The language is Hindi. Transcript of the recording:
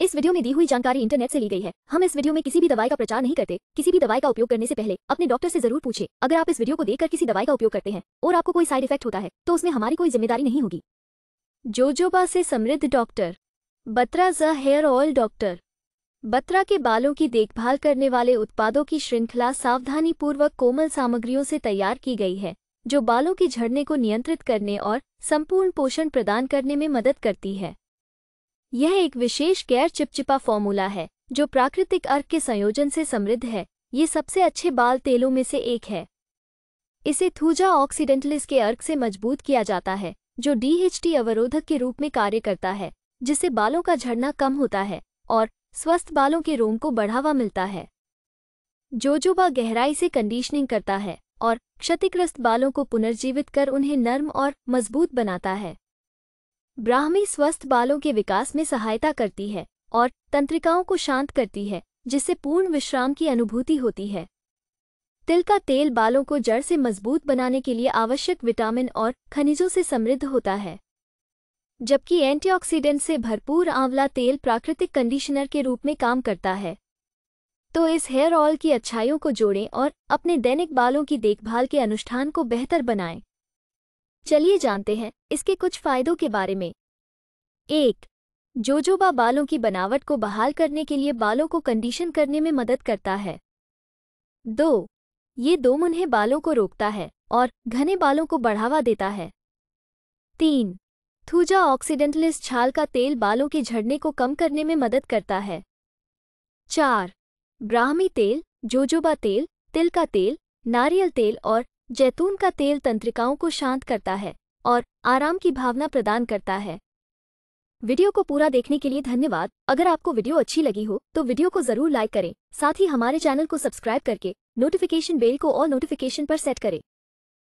इस वीडियो में दी हुई जानकारी इंटरनेट से ली गई है हम इस वीडियो में किसी भी दवाई का प्रचार नहीं करते किसी भी दवाई का उपयोग करने से पहले अपने डॉक्टर से जरूर पूछे अगर आप इस वीडियो को देखकर किसी दवाई का उपयोग करते हैं और आपको कोई साइड इफेक्ट होता है तो उसमें हमारी कोई जिम्मेदारी नहीं होगी जोजोबा से समृद्ध डॉक्टर बत्रा ज हेयर ऑयल डॉक्टर बत्रा के बालों की देखभाल करने वाले उत्पादों की श्रृंखला सावधानीपूर्वक कोमल सामग्रियों से तैयार की गई है जो बालों के झड़ने को नियंत्रित करने और संपूर्ण पोषण प्रदान करने में मदद करती है यह एक विशेष गैर चिपचिपा फॉर्मूला है जो प्राकृतिक अर्क के संयोजन से समृद्ध है ये सबसे अच्छे बाल तेलों में से एक है इसे थूजा ऑक्सीडेंटलिस के अर्क से मजबूत किया जाता है जो डीएचटी अवरोधक के रूप में कार्य करता है जिससे बालों का झड़ना कम होता है और स्वस्थ बालों के रोम को बढ़ावा मिलता है जोजोबा गहराई से कंडीशनिंग करता है और क्षतिग्रस्त बालों को पुनर्जीवित कर उन्हें नर्म और मजबूत बनाता है ब्राह्मी स्वस्थ बालों के विकास में सहायता करती है और तंत्रिकाओं को शांत करती है जिससे पूर्ण विश्राम की अनुभूति होती है तिल का तेल बालों को जड़ से मजबूत बनाने के लिए आवश्यक विटामिन और खनिजों से समृद्ध होता है जबकि एंटीऑक्सीडेंट से भरपूर आंवला तेल प्राकृतिक कंडीशनर के रूप में काम करता है तो इस हेयर ऑयल की अच्छाइयों को जोड़ें और अपने दैनिक बालों की देखभाल के अनुष्ठान को बेहतर बनाएं चलिए जानते हैं इसके कुछ फायदों के बारे में एक जोजोबा बालों की बनावट को बहाल करने के लिए बालों को कंडीशन करने में मदद करता है दो ये दो बालों को रोकता है और घने बालों को बढ़ावा देता है तीन थूजा ऑक्सीडेंटलिस छाल का तेल बालों के झड़ने को कम करने में मदद करता है चार ब्राह्मी तेल जोजोबा तेल तिल का तेल नारियल तेल और जैतून का तेल तंत्रिकाओं को शांत करता है और आराम की भावना प्रदान करता है वीडियो को पूरा देखने के लिए धन्यवाद अगर आपको वीडियो अच्छी लगी हो तो वीडियो को जरूर लाइक करें साथ ही हमारे चैनल को सब्सक्राइब करके नोटिफिकेशन बेल को और नोटिफिकेशन पर सेट करें